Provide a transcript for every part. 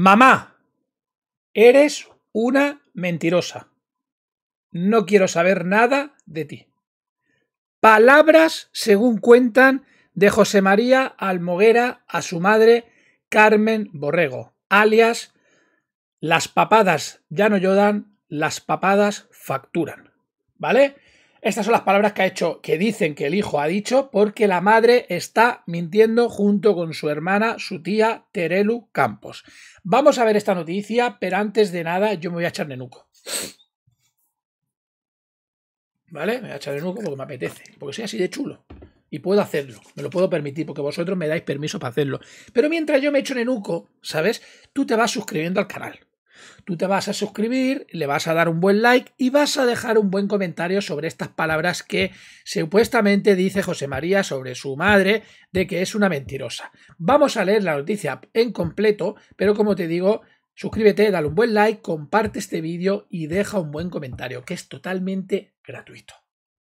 Mamá, eres una mentirosa. No quiero saber nada de ti. Palabras, según cuentan, de José María Almoguera a su madre Carmen Borrego, alias las papadas ya no lloran, las papadas facturan. ¿Vale? Estas son las palabras que ha hecho, que dicen que el hijo ha dicho, porque la madre está mintiendo junto con su hermana, su tía Terelu Campos. Vamos a ver esta noticia, pero antes de nada yo me voy a echar nenuco. ¿Vale? Me voy a echar nenuco porque me apetece, porque soy así de chulo. Y puedo hacerlo, me lo puedo permitir, porque vosotros me dais permiso para hacerlo. Pero mientras yo me echo nenuco, ¿sabes? Tú te vas suscribiendo al canal. Tú te vas a suscribir, le vas a dar un buen like y vas a dejar un buen comentario sobre estas palabras que supuestamente dice José María sobre su madre de que es una mentirosa. Vamos a leer la noticia en completo, pero como te digo, suscríbete, dale un buen like, comparte este vídeo y deja un buen comentario, que es totalmente gratuito.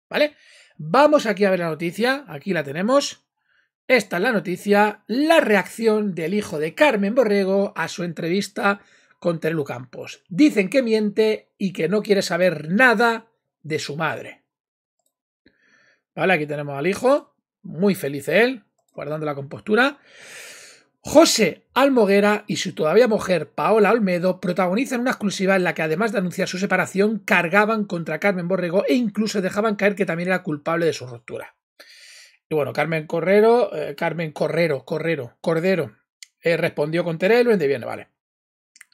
¿Vale? Vamos aquí a ver la noticia, aquí la tenemos. Esta es la noticia, la reacción del hijo de Carmen Borrego a su entrevista con Terelu Campos. Dicen que miente y que no quiere saber nada de su madre. Vale, aquí tenemos al hijo. Muy feliz él, guardando la compostura. José Almoguera y su todavía mujer Paola Olmedo protagonizan una exclusiva en la que además de anunciar su separación, cargaban contra Carmen Borrego e incluso dejaban caer que también era culpable de su ruptura. Y bueno, Carmen Correro, eh, Carmen Correro, Correro, Cordero, eh, respondió con Terelu en de vale.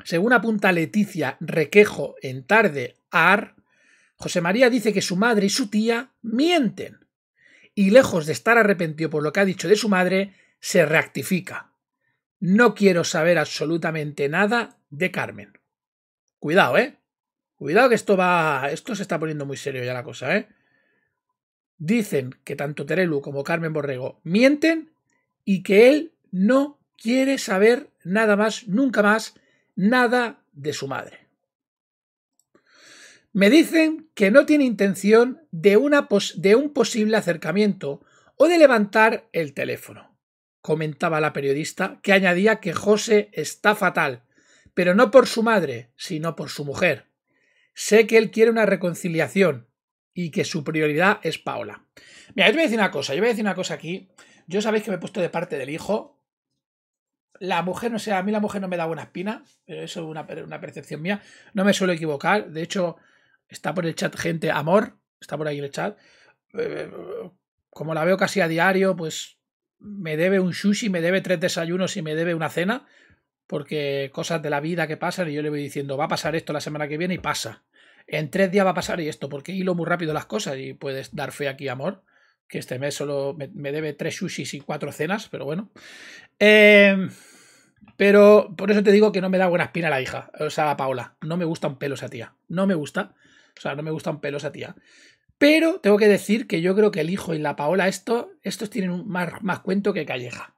Según apunta Leticia Requejo en Tarde Ar, José María dice que su madre y su tía mienten. Y lejos de estar arrepentido por lo que ha dicho de su madre, se rectifica No quiero saber absolutamente nada de Carmen. Cuidado, ¿eh? Cuidado que esto va... Esto se está poniendo muy serio ya la cosa, ¿eh? Dicen que tanto Terelu como Carmen Borrego mienten y que él no quiere saber nada más, nunca más, nada de su madre. Me dicen que no tiene intención de, un posible acercamiento o de levantar el teléfono, comentaba la periodista, que añadía que José está fatal, pero no por su madre, sino por su mujer. Sé que él quiere una reconciliación y que su prioridad es Paola. Mira, yo voy a decir una cosa, yo voy a decir una cosa aquí. Yo sabéis que me he puesto de parte del hijo, la mujer, no sé, a mí la mujer no me da buena espina, pero eso es una, una percepción mía. No me suelo equivocar. De hecho, está por el chat gente, amor, está por ahí el chat. Eh, como la veo casi a diario, pues me debe un sushi, me debe tres desayunos y me debe una cena, porque cosas de la vida que pasan y yo le voy diciendo, va a pasar esto la semana que viene y pasa. En tres días va a pasar y esto, porque hilo muy rápido las cosas y puedes dar fe aquí, amor que este mes solo me, debe tres sushis y cuatro cenas, pero bueno. Eh, pero por eso te digo que no me da buena espina la hija, o sea, la Paola. No me gusta un pelo esa tía. No me gusta. O sea, no me gusta un pelo esa tía. Pero tengo que decir que yo creo que el hijo y la Paola, esto, estos tienen un más, más cuento que Calleja.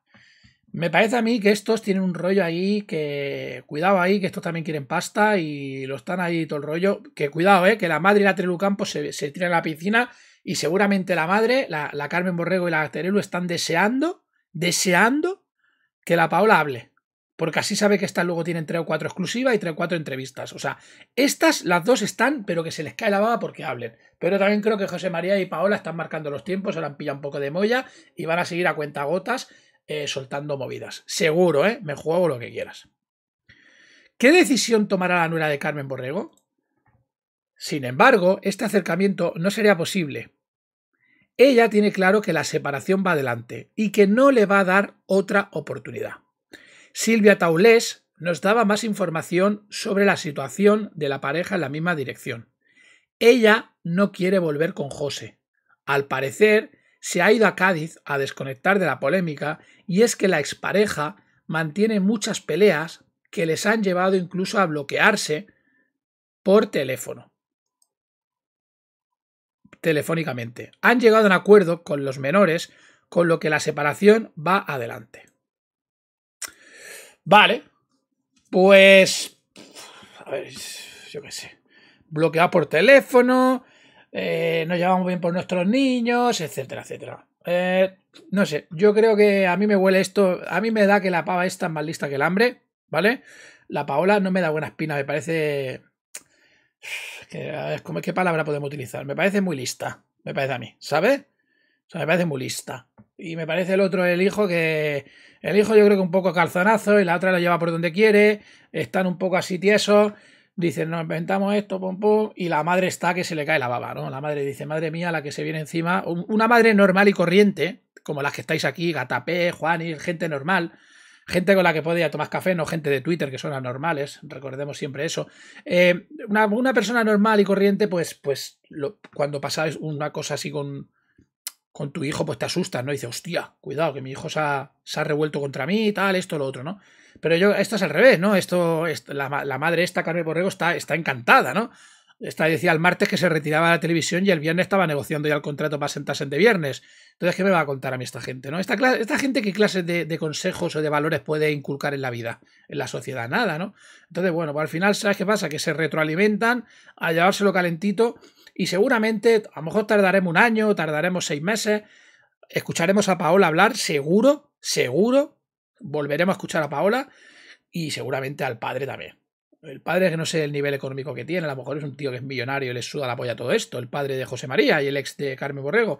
Me parece a mí que estos tienen un rollo ahí que. Cuidado ahí, que estos también quieren pasta y lo están ahí todo el rollo. Que cuidado, eh, que la madre y la Terelu Campos se, tiran a la piscina y seguramente la madre, la, Carmen Borrego y la Terelu están deseando, deseando que la Paola hable. Porque así sabe que estas luego tienen tres o cuatro exclusivas y tres o cuatro entrevistas. O sea, estas, las dos están, pero que se les cae la baba porque hablen. Pero también creo que José María y Paola están marcando los tiempos, se han pillado un poco de moya y van a seguir a cuenta gotas eh, soltando movidas. Seguro, ¿eh? Me juego lo que quieras. ¿Qué decisión tomará la nuera de Carmen Borrego? Sin embargo, este acercamiento no sería posible. Ella tiene claro que la separación va adelante y que no le va a dar otra oportunidad. Silvia Taulés nos daba más información sobre la situación de la pareja en la misma dirección. Ella no quiere volver con José. Al parecer, se ha ido a Cádiz a desconectar de la polémica y es que la expareja mantiene muchas peleas que les han llevado incluso a bloquearse por teléfono. Telefónicamente. Han llegado a un acuerdo con los menores, con lo que la separación va adelante. Vale. Pues. A ver, yo qué sé. Bloqueado por teléfono, eh, nos llevamos bien por nuestros niños, etcétera, etcétera. Eh, no sé, yo creo que a mí me huele esto, a mí me da que la pava esta es más lista que el hambre, ¿vale? La Paola no me da buena espina, me parece... como ¿Qué palabra podemos utilizar? Me parece muy lista, me parece a mí, ¿sabes? O sea, me parece muy lista. Y me parece el otro, el hijo, que. El hijo yo creo que un poco calzonazo y la otra lo lleva por donde quiere. Están un poco así tiesos. Dicen, nos inventamos esto, pom, y la madre está que se le cae la baba, ¿no? La madre dice, madre mía, la que se viene encima, una madre normal y corriente, como las que estáis aquí, Gatapé, y gente normal, gente con la que podía tomar café, no gente de Twitter que son anormales, recordemos siempre eso. Eh, una, una, persona normal y corriente, pues, pues cuando pasáis una cosa así con con tu hijo, pues te asustas, ¿no? Dice, dices, hostia, cuidado, que mi hijo se ha, revuelto contra mí, y tal, esto, lo otro, ¿no? Pero yo, esto es al revés, ¿no? Esto, esto la, madre esta, Carmen Borrego, está, encantada, ¿no? Esta decía el martes que se retiraba de la televisión y el viernes estaba negociando ya el contrato para sentarse de viernes. Entonces, ¿qué me va a contar a mí esta gente? ¿no? Esta, gente, ¿qué clases de, de, consejos o de valores puede inculcar en la vida, en la sociedad? Nada, ¿no? Entonces, bueno, pues al final, ¿sabes qué pasa? Que se retroalimentan a llevárselo calentito y seguramente, a lo mejor tardaremos un año, tardaremos seis meses, escucharemos a Paola hablar, seguro, seguro, volveremos a escuchar a Paola y seguramente al padre también. El padre que no sé el nivel económico que tiene, a lo mejor es un tío que es millonario y le suda la polla todo esto, el padre de José María y el ex de Carmen Borrego.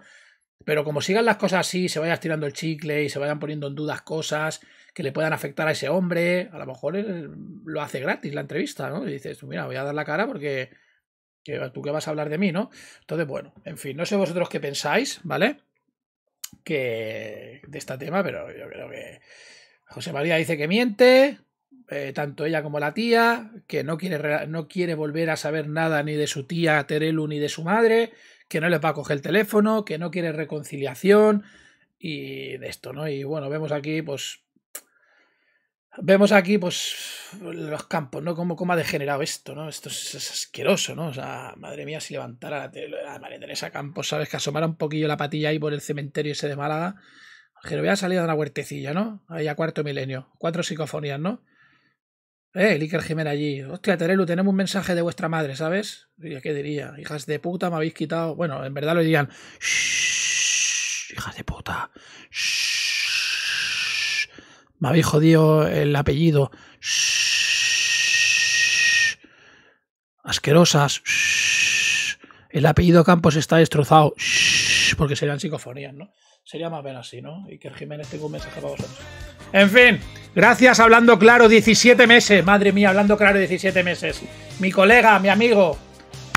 Pero como sigan las cosas así, se vaya estirando el chicle y se vayan poniendo en dudas cosas que le puedan afectar a ese hombre, a lo mejor eh, lo hace gratis la entrevista, ¿no? Y dices, mira, voy a dar la cara porque tú que vas a hablar de mí, ¿no? Entonces, bueno, en fin, no sé vosotros qué pensáis, ¿vale? Que de este tema, pero yo creo que José María dice que miente, eh, tanto ella como la tía, que no quiere, no quiere volver a saber nada ni de su tía Terelu ni de su madre, que no le va a coger el teléfono, que no quiere reconciliación y de esto, ¿no? Y bueno, vemos aquí, pues, vemos aquí, pues, los campos, ¿no? Cómo, cómo ha degenerado esto, ¿no? Esto es, asqueroso, ¿no? O sea, madre mía, si levantara la, la María Teresa Campos, ¿sabes? Que asomara un poquillo la patilla ahí por el cementerio ese de Málaga. Que le salido de una huertecilla, ¿no? Ahí a cuarto milenio. Cuatro psicofonías, ¿no? Eh, el Jiménez allí. Hostia, Terelu, tenemos un mensaje de vuestra madre, ¿sabes? ¿Qué diría? Hijas de puta, me habéis quitado. Bueno, en verdad lo dirían. Shhh... hijas de puta me habéis jodido el apellido. Asquerosas. El apellido Campos está destrozado. Porque serían psicofonías, ¿no? Sería más bien así, ¿no? Y que Jiménez tenga un mensaje para vosotros. En fin, gracias Hablando Claro 17 meses. Madre mía, Hablando Claro 17 meses. Mi colega, mi amigo.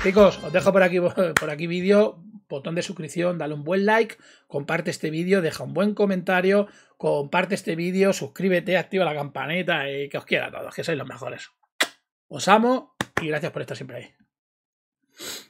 Chicos, os dejo por aquí, por aquí vídeo botón de suscripción, dale un buen like, comparte este vídeo, deja un buen comentario, comparte este vídeo, suscríbete, activa la campanita y que os quiera a todos, que sois los mejores. Os amo y gracias por estar siempre ahí.